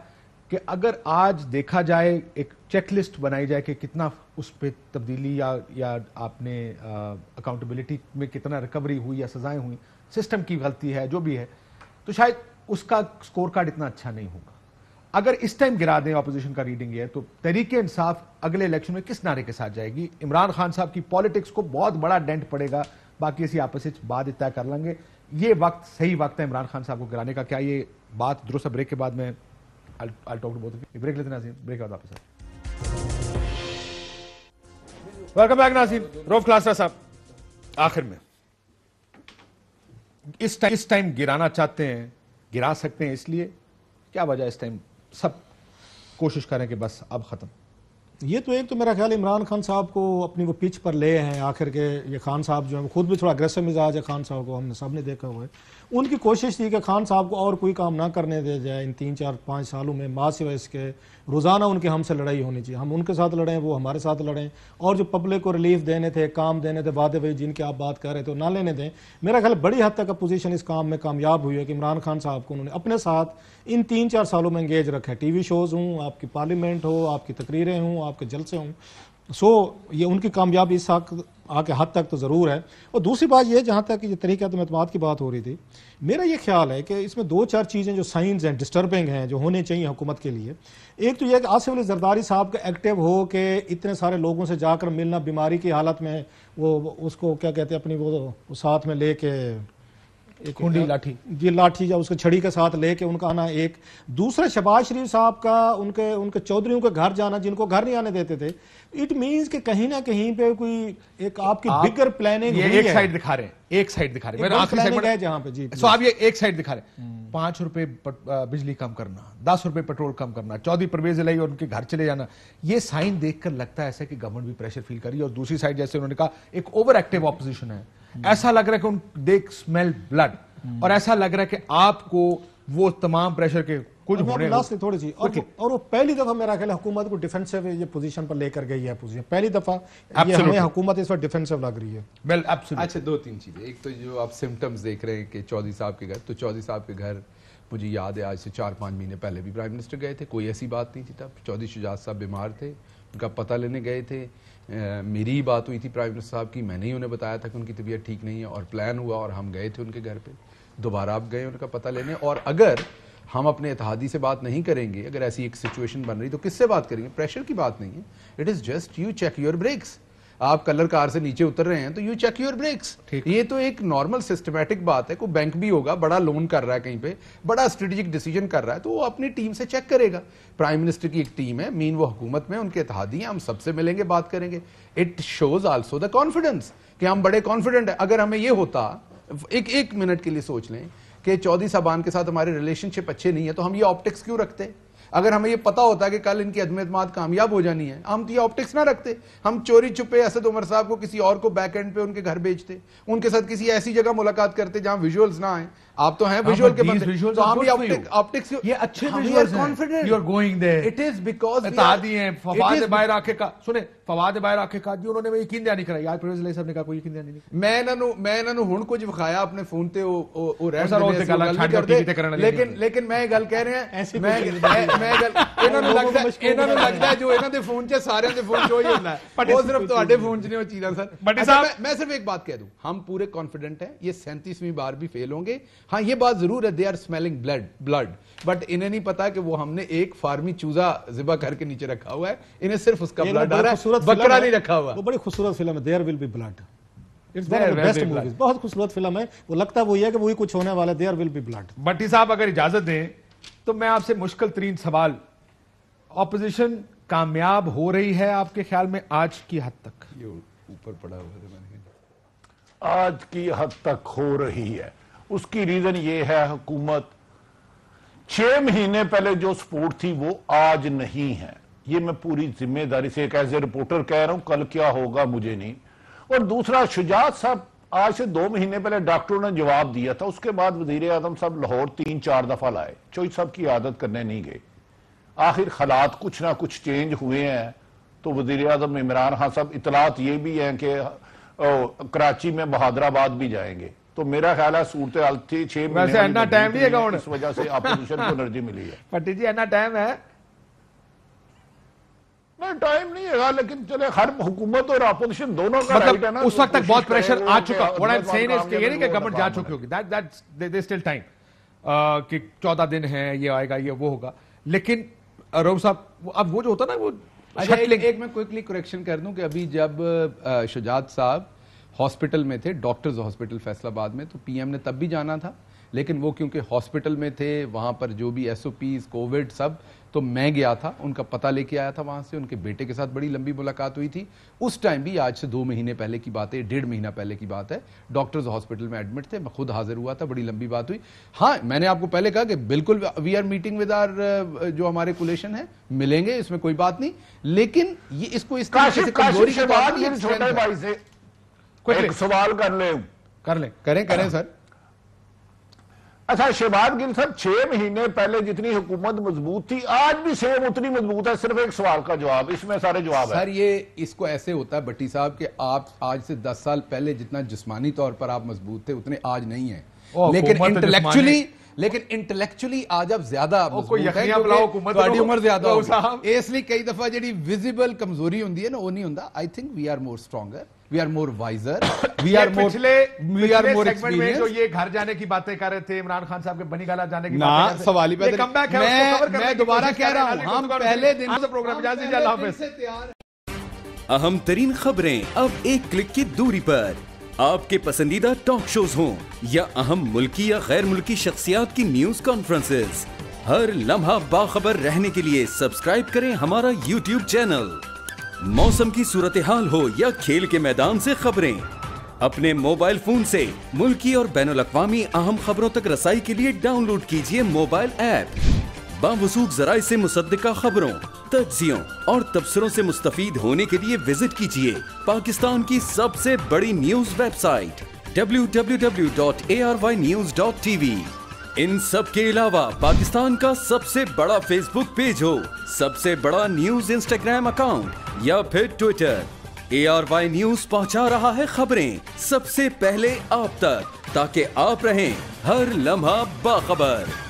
कि अगर आज देखा जाए एक चेकलिस्ट बनाई जाए कि कितना उस पर तब्दीली या या आपने अकाउंटेबिलिटी में कितना रिकवरी हुई या सजाएं हुई सिस्टम की गलती है जो भी है तो शायद उसका स्कोर कार्ड इतना अच्छा नहीं होगा अगर इस टाइम गिरा दें अपोजिशन का रीडिंग है तो तरीके इंसाफ अगले इलेक्शन में किस नारे के साथ जाएगी इमरान खान साहब की पॉलिटिक्स को बहुत बड़ा डेंट पड़ेगा बाकी इसी आपस से बात तय कर लेंगे ये वक्त सही वक्त है इमरान खान साहब को गिराने का क्या ये बात दुरुस्त ब्रेक के बाद में I'll, I'll talk to both of you. Break लेते हैं नाजीन ब्रेक आउट आपके साथ वेलकम बैक नाजीन रोफ क्लासरा साहब आखिर में इस टाइम इस टाइम गिराना चाहते हैं गिरा सकते हैं इसलिए क्या वजह इस टाइम सब कोशिश करें कि बस अब ख़त्म ये तो एक तो मेरा ख्याल इमरान खान साहब को अपनी वो पिच पर ले हैं आखिर के ये खान साहब जो है खुद भी थोड़ा अग्रेसिव मिजाज है खान साहब को हमने सब ने देखा हुआ है उनकी कोशिश थी कि खान साहब को और कोई काम ना करने दिया जाए इन तीन चार पाँच सालों में माँ सिवा इसके रोज़ाना उनके हमसे लड़ाई होनी चाहिए हम उनके साथ लड़ें वो हमारे साथ लड़ें और जो पब्लिक को रिलीफ देने थे काम देने थे वादे वही जिनकी आप बात कर रहे थे ना लेने दें मेरा ख्याल बड़ी हद तक अपोजिशन इस काम में कामयाब हुई है कि इमरान खान साहब को उन्होंने अपने साथ इन तीन चार सालों में एंगेज रखा है टीवी शोज़ हूँ आपकी पार्लियामेंट हो आपकी तकरीरें हों आपके जलसे हों सो ये उनकी कामयाबी इस हक आके हद तक तो ज़रूर है और दूसरी बात यह जहाँ तक ये तरीक़ा तो अतमाद की बात हो रही थी मेरा ये ख्याल है कि इसमें दो चार चीज़ें जो साइंस हैं डिस्टर्बिंग हैं जो होने चाहिए हुकूमत के लिए एक तो यह कि आसिफ अली जरदारी साहब का एक्टिव हो के इतने सारे लोगों से जाकर मिलना बीमारी की हालत में वो उसको क्या कहते हैं अपनी वो साथ में ले के खूंडी लाठी जी लाठी या उसके छड़ी के साथ लेके उनका आना एक दूसरा शबाज शरीफ साहब का उनके उनके चौधरी के घर जाना जिनको घर नहीं आने देते थे इट मीन कि कहीं ना कहीं पे कोई एक आपकी आप, बिगर प्लानिंग ये एक साइड दिखा रहे हैं एक साइड दिखा रहे हैं आखिरी जहां पे जी सो आप ये एक साइड दिखा रहे हैं पांच रुपए बिजली कम करना दस रुपए पेट्रोल कम करना चौधरी परवेज लाई और उनके घर चले जाना ये साइन देखकर लगता है ऐसा कि गवर्नमेंट भी प्रेशर फील करी और दूसरी साइड जैसे उन्होंने कहा एक ओवर एक्टिव ऑपोजिशन है ऐसा लग रहा है कि उन देख स्मेल ब्लड और ऐसा लग रहा है कि आपको वो तमाम प्रेशर के कुछ हो लास्ट थोड़ी सी और, और वो पहली दफा मेरा ख्याल हुकूमत को डिफेंसिव ये पोजीशन पर लेकर गई है पोजीशन पहली दफा ये हमें हुकूमत इस पर डिफेंसिव लग रही है वेल एब्सोल्युटली अच्छा दो तीन चीजें एक तो जो आप सिम्टम्स देख रहे हैं कि चौधरी साहब के घर तो चौधरी साहब के घर मुझे याद है आज से चार पाँच महीने पहले भी प्राइम मिनिस्टर गए थे कोई ऐसी बात नहीं थी तब चौधरी शुजात साहब बीमार थे उनका पता लेने गए थे मेरी ही बात हुई थी प्राइम मिनिस्टर साहब की मैंने ही उन्हें बताया था कि उनकी तबीयत ठीक नहीं है और प्लान हुआ और हम गए थे उनके घर पर दोबारा आप गए उनका पता लेने और अगर हम अपने इतिहादी से बात नहीं करेंगे अगर ऐसी एक सिचुएशन बन रही तो किससे बात करेंगे प्रेशर की बात नहीं है it is just you check your brakes आप कलर कार से नीचे उतर रहे हैं तो यू चेक योर ब्रेक्स ये तो एक नॉर्मल सिस्टमेटिक बात है कोई बैंक भी होगा बड़ा लोन कर रहा है कहीं पे बड़ा स्ट्रेटेजिक डिसीजन कर रहा है तो वो अपनी टीम से चेक करेगा प्राइम मिनिस्टर की एक टीम है मीन वो हुकूमत में उनके इतिहादी हैं हम सबसे मिलेंगे बात करेंगे it shows also the confidence कि हम बड़े कॉन्फिडेंट है अगर हमें ये होता एक एक मिनट के लिए सोच लें कि चौधरी साहबान के साथ हमारे रिलेशनशिप अच्छे नहीं है तो हम ये ऑप्टिक्स क्यों रखते हैं अगर हमें ये पता होता कि कल इनकी अदमतमात कामयाब हो जानी है हम तो ये ऑप्टिक्स ना रखते हम चोरी छुपे असद उमर साहब को किसी और को बैक एंड पे उनके घर भेजते उनके साथ किसी ऐसी जगह मुलाकात करते जहां विजुअल्स ना आए आप तो हैं विजुअल हाँ, के तो लेकिन लेकिन मैं ये गल कह रहे हैं మేగల్ ఇన్హానూ లగ్దా ఇన్హానూ లగ్దా జో ఇన్హానదే ఫోన్ చే సారేయాదే ఫోన్ జో హి హనా బట్ సిర్ఫ్ తోడే ఫోన్ చేనే ఓ చీజా స బట్టి సబ్ మే సిర్ఫ్ ఏక్ బాత్ కహ దూ హం పూరే కాన్ఫిడెంట్ హై యే 37వ బార్ బి ఫెయల్ హోంగే హా యే బాత్ జరూర్ హై they are smelling blood blood but ఇన్హేని పతా హై కి వో హమ్నే ఏక్ ఫార్మీ చుజా జుబా కర్కే నీచే రఖా హువా హై ఇన్హే సిర్ఫ్ ఉస్కా బ్లడ్ దర బక్రా ని రఖా హువా వో బడే ఖుసూరత్ film there will be blood it's best movies బహత్ ఖుసూరత్ ఫిల్మ్ హై వో లగ్తా హై వో హై కి వో హి కుచ్ హోనే వాలే there will be blood Bhatti సబ్ అగర్ ఇజాజ तो मैं आपसे मुश्किल तरीन सवाल ऑपोजिशन कामयाब हो रही है आपके ख्याल में आज की हद तक ये ऊपर पड़ा हुआ है आज की हद तक हो रही है उसकी रीजन ये है हुकूमत छह महीने पहले जो सपोर्ट थी वो आज नहीं है ये मैं पूरी जिम्मेदारी से एक एज ए रिपोर्टर कह रहा हूं कल क्या होगा मुझे नहीं और दूसरा शुजात साहब आज से दो महीने पहले डॉक्टरों ने जवाब दिया था उसके बाद वजीर आजम साहब लाहौर तीन चार दफा लाए चोई साहब की आदत करने नहीं गए आखिर हालात कुछ ना कुछ चेंज हुए हैं तो वजीर अजम इमरान खान साहब इतलात ये भी हैं कि कराची में बहादराबाद भी जाएंगे तो मेरा ख्याल है सूरत हाल छह महीने इस वजह से अपोजिशन को एनर्जी मिली है पट्टी जी टाइम है नहीं टाइम नहीं है लेकिन चले हर हुकूमत और अपोजिशन दोनों का मतलब है ना उस वक्त तक बहुत प्रेशर आ चुका what I am saying is कि ये नहीं कि गवर्नमेंट जा चुकी होगी that that they still time कि 14 दिन है ये आएगा ये वो होगा लेकिन uh, रोम साहब अब वो जो होता ना वो अच्छा, एक, एक मैं क्विकली करेक्शन कर दूं कि अभी जब uh, शुजात साहब हॉस्पिटल में थे डॉक्टर्स हॉस्पिटल फैसलाबाद में तो पीएम ने तब भी जाना था लेकिन वो क्योंकि हॉस्पिटल में थे वहाँ पर जो भी एस कोविड सब तो मैं गया था उनका पता लेके आया था वहाँ से उनके बेटे के साथ बड़ी लंबी मुलाकात हुई थी उस टाइम भी आज से दो महीने पहले की बात है डेढ़ महीना पहले की बात है डॉक्टर्स हॉस्पिटल में एडमिट थे मैं खुद हाजिर हुआ था बड़ी लंबी बात हुई हाँ मैंने आपको पहले कहा कि बिल्कुल we are meeting with our जो हमारे कुलेशन है मिलेंगे इसमें कोई बात नहीं लेकिन ये इसको इस तरह से कमजोरी के बाद सवाल कर ले कर करें करें सर हाँ। अच्छा शहबाज गिल साहब छह महीने पहले जितनी हुकूमत मजबूत थी आज भी सेम उतनी मजबूत है सिर्फ एक सवाल का जवाब इसमें सारे जवाब सर ये इसको ऐसे होता है भट्टी साहब कि आप आज से दस साल पहले जितना जिस्मानी तौर पर आप मजबूत थे उतने आज नहीं है लेकिन इंटेलेक्चुअली तो लेकिन इंटेलेक्चुअली आज अब ज्यादा तो उम्र ज्यादा तो इसलिए कई दफा जी विजिबल कमजोरी होंगी ना वो नहीं होंगे I think we are more stronger we are more wiser we are more we are more experience जो ये घर जाने की बातें कर रहे थे इमरान खान साहब के बनी गाला जाने की ना सवाल ही पैदा मैं मैं दोबारा कह रहा हूं हम पहले दिन से प्रोग्राम अहम तरीन खबरें अब एक क्लिक की दूरी पर आपके पसंदीदा टॉक शोज हों या अहम मुल्की या गैर मुल्की शख्सियात की न्यूज कॉन्फ्रेंसेस हर लम्हा बाखबर रहने के लिए सब्सक्राइब करें हमारा यूट्यूब चैनल मौसम की सूरत हाल हो या खेल के मैदान से खबरें अपने मोबाइल फोन से मुल्की और बैन अवी अहम खबरों तक रसाई के लिए डाउनलोड कीजिए मोबाइल ऐप बावसूख जराये से मुसदा खबरों तजियों और तबसरों से मुस्तफ़ होने के लिए विजिट कीजिए पाकिस्तान की सबसे बड़ी news website W W W dot A R Y news dot TV वी इन सब के अलावा पाकिस्तान का सबसे बड़ा फेसबुक पेज हो सबसे बड़ा न्यूज इंस्टाग्राम अकाउंट या फिर Twitter A R Y news पहुँचा रहा है खबरें सबसे पहले आप तक ताकि आप रहें हर लम्हा बाखबर